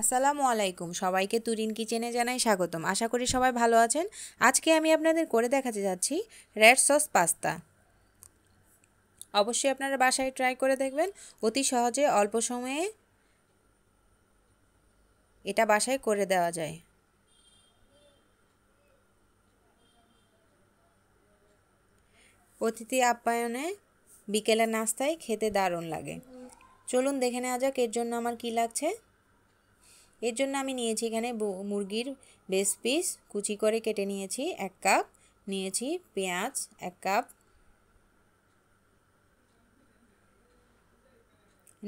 আসসালামু আলাইকুম সবাইকে তুরিন কিচেনে জানাই স্বাগতম আশা করি সবাই ভালো আছেন আজকে আমি আপনাদের করে দেখাতে যাচ্ছি রেড সস পাস্তা অবশ্যই আপনারা বাসায় ট্রাই করে দেখবেন অতি সহজে অল্প সময়ে এটা বাসায় করে দেওয়া যায় অতিথি আপ্যায়নে বিকেলের নাস্তায় খেতে দারুণ লাগে চলুন দেখে নেওয়া যাক এর জন্য আমার কি লাগছে এর জন্য আমি নিয়েছি এখানে মুরগির বেস পিস কুচি করে কেটে নিয়েছি এক কাপ নিয়েছি পেঁয়াজ এক কাপ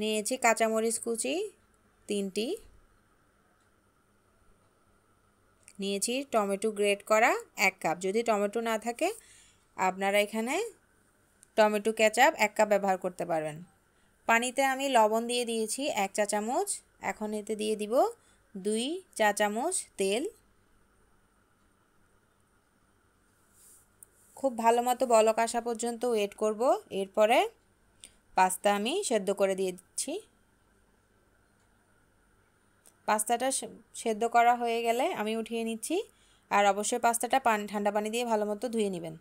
নিয়েছি কাঁচামরিচ কুচি তিনটি নিয়েছি টমেটো গ্রেট করা এক কাপ যদি টমেটো না থাকে আপনারা এখানে টমেটো ক্যাচাপ এক কাপ ব্যবহার করতে পারবেন পানিতে আমি লবণ দিয়ে দিয়েছি এক চা চামচ এখন এতে দিয়ে দিব দুই চা চামচ তেল খুব ভালো মতো বলক আসা পর্যন্ত ওয়েট করব এরপরে পাস্তা আমি সেদ্ধ করে দিয়ে দিচ্ছি পাস্তাটা সেদ্ধ করা হয়ে গেলে আমি উঠিয়ে নিচ্ছি আর অবশ্যই পাস্তাটা পান ঠান্ডা পানি দিয়ে ভালো মতো ধুয়ে নেবেন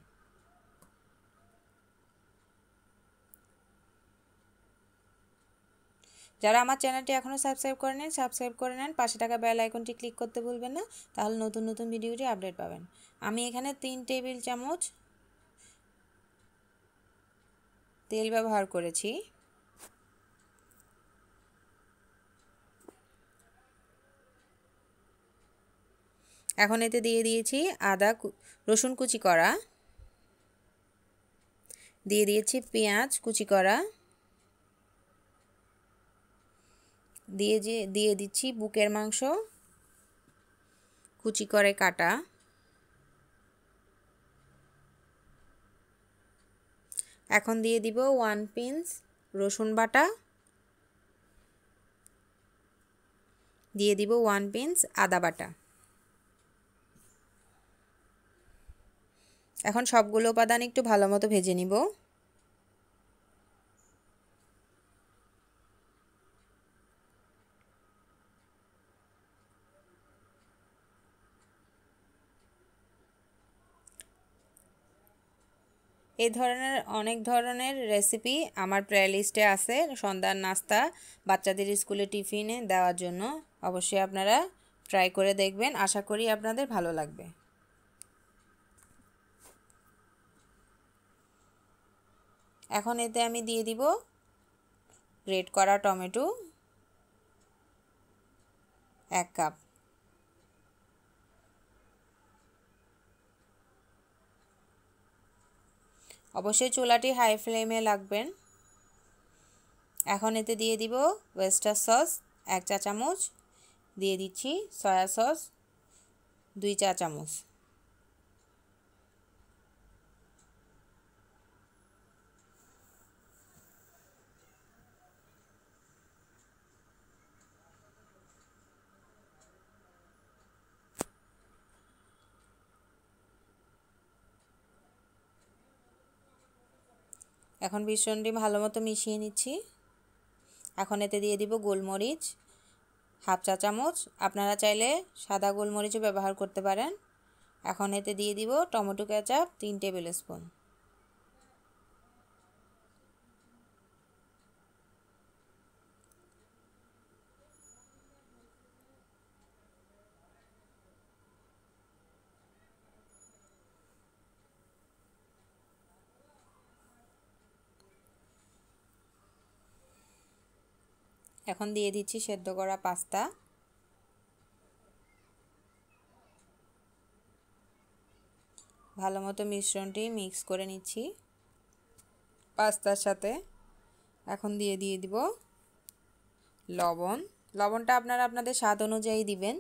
যারা আমার চ্যানেলটি এখনও সাবস্ক্রাইব করে নেন সাবস্ক্রাইব করে নেন পাশে টাকা বেল আইকনটি ক্লিক করতে ভুলবেন না তাহলে নতুন নতুন ভিডিওটি আপডেট পাবেন আমি এখানে তিন টেবিল চামচ তেল ব্যবহার করেছি এখন এতে দিয়ে দিয়েছি আদা রসুন কুচি করা দিয়ে দিয়েছি পেঁয়াজ কুচি করা দিয়ে যে দিয়ে দিচ্ছি বুকের মাংস কুচি করে কাটা এখন দিয়ে দিব ওয়ান পিন্স রসুন বাটা দিয়ে দিব ওয়ান পিন্স আদা বাটা এখন সবগুলো উপাদান একটু ভালো মতো ভেজে নিব এই ধরনের অনেক ধরনের রেসিপি আমার প্লে লিস্টে আছে সন্ধ্যার নাস্তা বাচ্চাদের স্কুলে টিফিনে দেওয়ার জন্য অবশ্যই আপনারা ট্রাই করে দেখবেন আশা করি আপনাদের ভালো লাগবে এখন এতে আমি দিয়ে দিব গ্রেট করা টমেটো এক কাপ অবশ্যই চুলাটি হাই ফ্লেমে লাগবেন এখন এতে দিয়ে দিব ওয়েস্টার সস এক চা চামচ দিয়ে দিচ্ছি সয়া সস দুই চা চামচ এখন মিশ্রণটি ভালো মতো মিশিয়ে নিচ্ছি এখন এতে দিয়ে দিব গোলমরিচ হাফ চা চামচ আপনারা চাইলে সাদা গোলমরিচও ব্যবহার করতে পারেন এখন এতে দিয়ে দিব টমেটো কেচাপ তিন টেবিল স্পুন এখন দিয়ে দিচ্ছি সেদ্ধ করা পাস্তা ভালো মতো মিশ্রণটি মিক্স করে নিচ্ছি পাস্তার সাথে এখন দিয়ে দিয়ে দিব লবণ লবণটা আপনারা আপনাদের স্বাদ অনুযায়ী দিবেন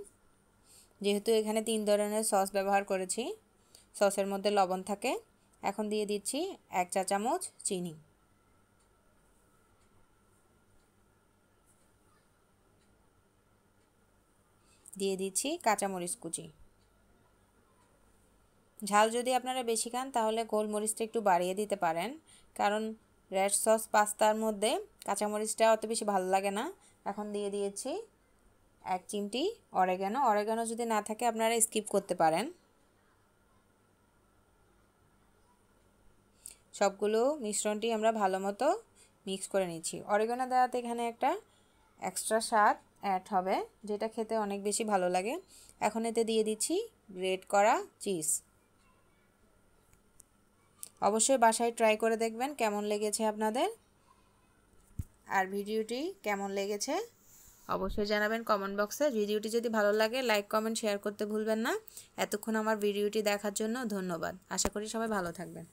যেহেতু এখানে তিন ধরনের সস ব্যবহার করেছি সসের মধ্যে লবণ থাকে এখন দিয়ে দিচ্ছি এক চা চামচ চিনি দিয়ে দিচ্ছি কাঁচামরিচ কুচি ঝাল যদি আপনারা বেশি খান তাহলে গোলমরিচটা একটু বাড়িয়ে দিতে পারেন কারণ রেড সস পাস্তার মধ্যে কাঁচামরিচটা অত বেশি ভালো লাগে না এখন দিয়ে দিয়েছি এক চিমটি অরেগানো অরেগানো যদি না থাকে আপনারা স্কিপ করতে পারেন সবগুলো মিশ্রণটি আমরা ভালো মতো মিক্স করে নিচ্ছি অরেগানো দেওয়াতে এখানে একটা এক্সট্রা স্বাদ অ্যাড হবে যেটা খেতে অনেক বেশি ভালো লাগে এখন এতে দিয়ে দিচ্ছি গ্রেট করা চিজ অবশ্যই বাসায় ট্রাই করে দেখবেন কেমন লেগেছে আপনাদের আর ভিডিওটি কেমন লেগেছে অবশ্যই জানাবেন কমেন্ট বক্সে ভিডিওটি যদি ভালো লাগে লাইক কমেন্ট শেয়ার করতে ভুলবেন না এতক্ষণ আমার ভিডিওটি দেখার জন্য ধন্যবাদ আশা করি সবাই ভালো থাকবেন